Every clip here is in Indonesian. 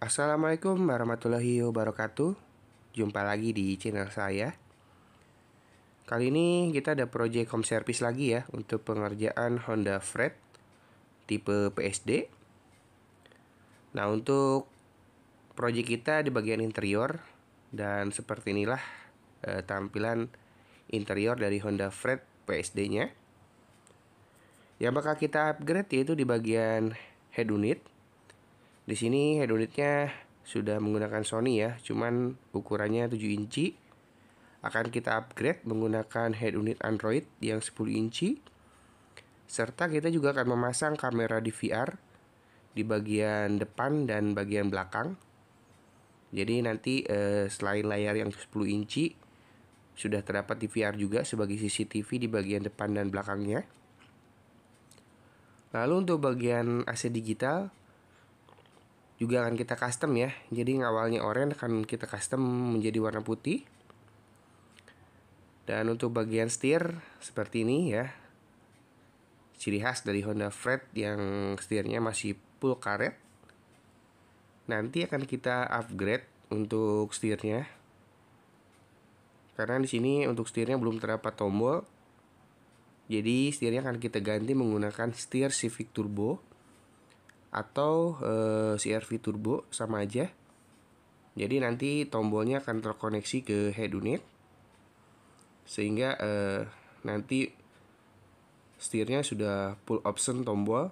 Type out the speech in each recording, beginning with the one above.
Assalamualaikum warahmatullahi wabarakatuh. Jumpa lagi di channel saya. Kali ini kita ada project home service lagi ya untuk pengerjaan Honda Fred tipe PSD. Nah, untuk project kita di bagian interior dan seperti inilah e, tampilan interior dari Honda Fred PSD-nya. Yang bakal kita upgrade yaitu di bagian head unit di sini head unitnya sudah menggunakan Sony ya, cuman ukurannya 7 inci. Akan kita upgrade menggunakan head unit Android yang 10 inci. Serta kita juga akan memasang kamera DVR di bagian depan dan bagian belakang. Jadi nanti eh, selain layar yang 10 inci sudah terdapat DVR juga sebagai CCTV di bagian depan dan belakangnya. Lalu untuk bagian AC digital, juga akan kita custom ya jadi awalnya oranye akan kita custom menjadi warna putih dan untuk bagian setir seperti ini ya ciri khas dari Honda Fred yang setirnya masih full karet nanti akan kita upgrade untuk setirnya karena di sini untuk setirnya belum terdapat tombol jadi setirnya akan kita ganti menggunakan setir Civic Turbo atau eh, CRV turbo sama aja. Jadi nanti tombolnya akan terkoneksi ke head unit sehingga eh, nanti setirnya sudah full option tombol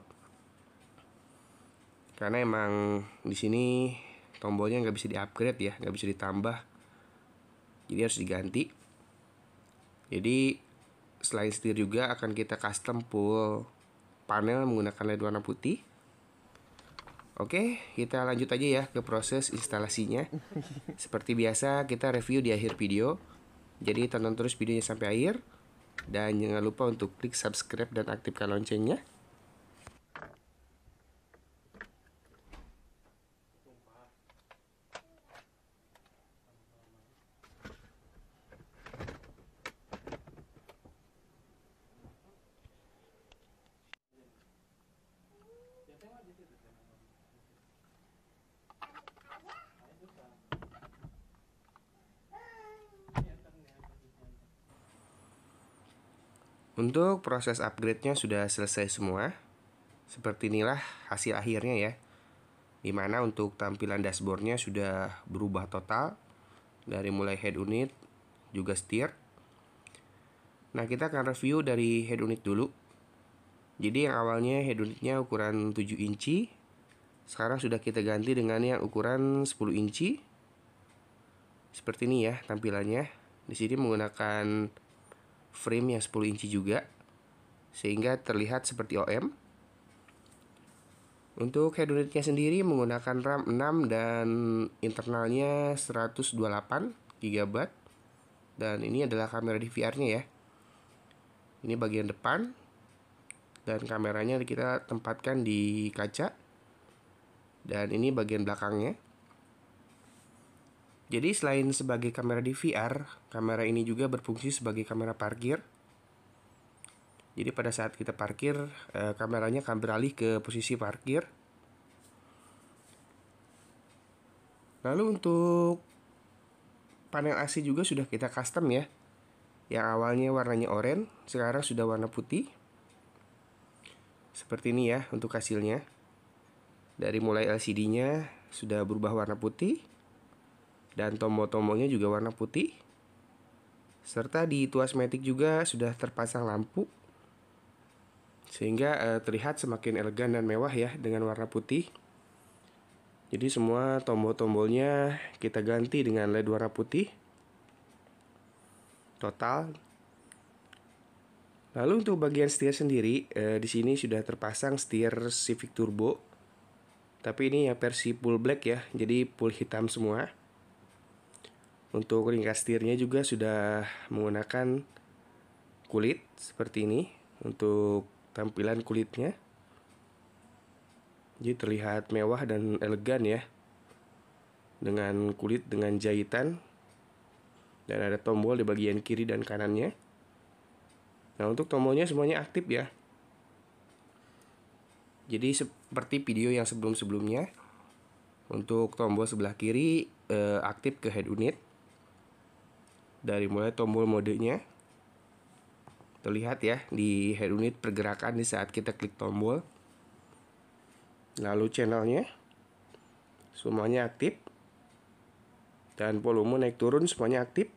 karena emang di sini tombolnya nggak bisa diupgrade ya nggak bisa ditambah jadi harus diganti jadi selain setir juga akan kita custom full panel menggunakan led warna putih Oke, kita lanjut aja ya ke proses instalasinya. Seperti biasa, kita review di akhir video. Jadi tonton terus videonya sampai akhir. Dan jangan lupa untuk klik subscribe dan aktifkan loncengnya. Untuk proses upgrade-nya sudah selesai semua. Seperti inilah hasil akhirnya ya. Dimana untuk tampilan dashboardnya sudah berubah total. Dari mulai head unit, juga steer. Nah kita akan review dari head unit dulu. Jadi yang awalnya head unitnya ukuran 7 inci. Sekarang sudah kita ganti dengan yang ukuran 10 inci. Seperti ini ya tampilannya. Di sini menggunakan frame yang 10 inci juga sehingga terlihat seperti OM. Untuk head unitnya sendiri menggunakan RAM 6 dan internalnya 128 GB dan ini adalah kamera DVR-nya ya. Ini bagian depan dan kameranya kita tempatkan di kaca dan ini bagian belakangnya jadi selain sebagai kamera DVR, kamera ini juga berfungsi sebagai kamera parkir. Jadi pada saat kita parkir, eh, kameranya akan beralih ke posisi parkir. Lalu untuk panel AC juga sudah kita custom ya. Yang awalnya warnanya oranye, sekarang sudah warna putih. Seperti ini ya untuk hasilnya. Dari mulai LCD-nya sudah berubah warna putih dan tombol-tombolnya juga warna putih. Serta di tuas metik juga sudah terpasang lampu sehingga eh, terlihat semakin elegan dan mewah ya dengan warna putih. Jadi semua tombol-tombolnya kita ganti dengan LED warna putih. Total. Lalu untuk bagian setir sendiri, eh, di sini sudah terpasang setir Civic Turbo. Tapi ini ya versi full black ya, jadi full hitam semua. Untuk ringkas setirnya juga sudah menggunakan kulit seperti ini untuk tampilan kulitnya. Jadi terlihat mewah dan elegan ya. Dengan kulit dengan jahitan dan ada tombol di bagian kiri dan kanannya. Nah, untuk tombolnya semuanya aktif ya. Jadi seperti video yang sebelum-sebelumnya untuk tombol sebelah kiri e, aktif ke head unit dari mulai tombol modenya terlihat ya di head unit pergerakan di saat kita klik tombol lalu channelnya semuanya aktif dan volume naik turun semuanya aktif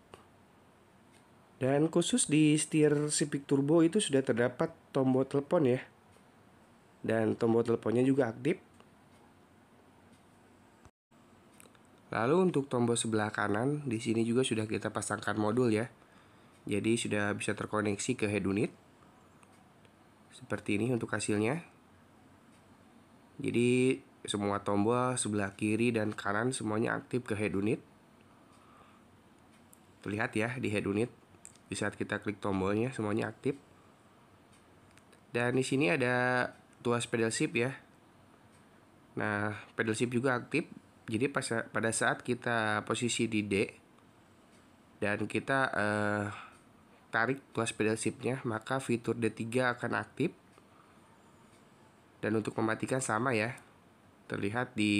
dan khusus di setir Civic Turbo itu sudah terdapat tombol telepon ya dan tombol teleponnya juga aktif Lalu untuk tombol sebelah kanan, di sini juga sudah kita pasangkan modul ya. Jadi sudah bisa terkoneksi ke head unit. Seperti ini untuk hasilnya. Jadi semua tombol sebelah kiri dan kanan semuanya aktif ke head unit. Terlihat ya di head unit. Di saat kita klik tombolnya semuanya aktif. Dan di sini ada tuas pedal shift ya. Nah, pedal shift juga aktif jadi pas, pada saat kita posisi di D dan kita eh, tarik plus pedal shiftnya, maka fitur D3 akan aktif. Dan untuk mematikan sama ya, terlihat di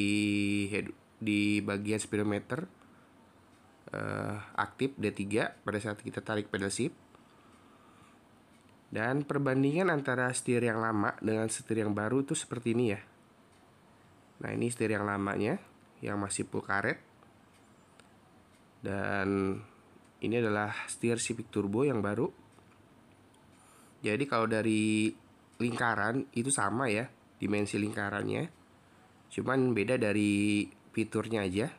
head, di bagian speedometer eh, aktif D3 pada saat kita tarik pedal shift. Dan perbandingan antara setir yang lama dengan setir yang baru itu seperti ini ya. Nah ini setir yang lamanya yang masih full karet. Dan ini adalah steer Civic Turbo yang baru. Jadi kalau dari lingkaran itu sama ya dimensi lingkarannya. Cuman beda dari fiturnya aja.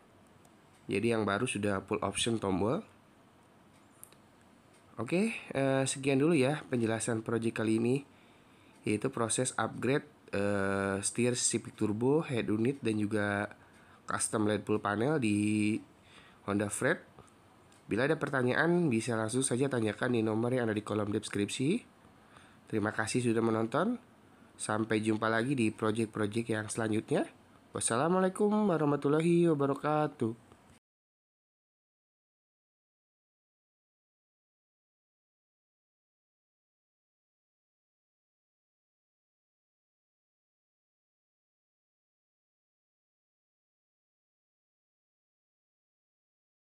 Jadi yang baru sudah full option tombol. Oke, eh, sekian dulu ya penjelasan project kali ini yaitu proses upgrade uh, steer Civic Turbo, head unit dan juga custom LED pool panel di Honda Freed. Bila ada pertanyaan, bisa langsung saja tanyakan di nomor yang ada di kolom deskripsi. Terima kasih sudah menonton. Sampai jumpa lagi di project-project yang selanjutnya. Wassalamualaikum warahmatullahi wabarakatuh.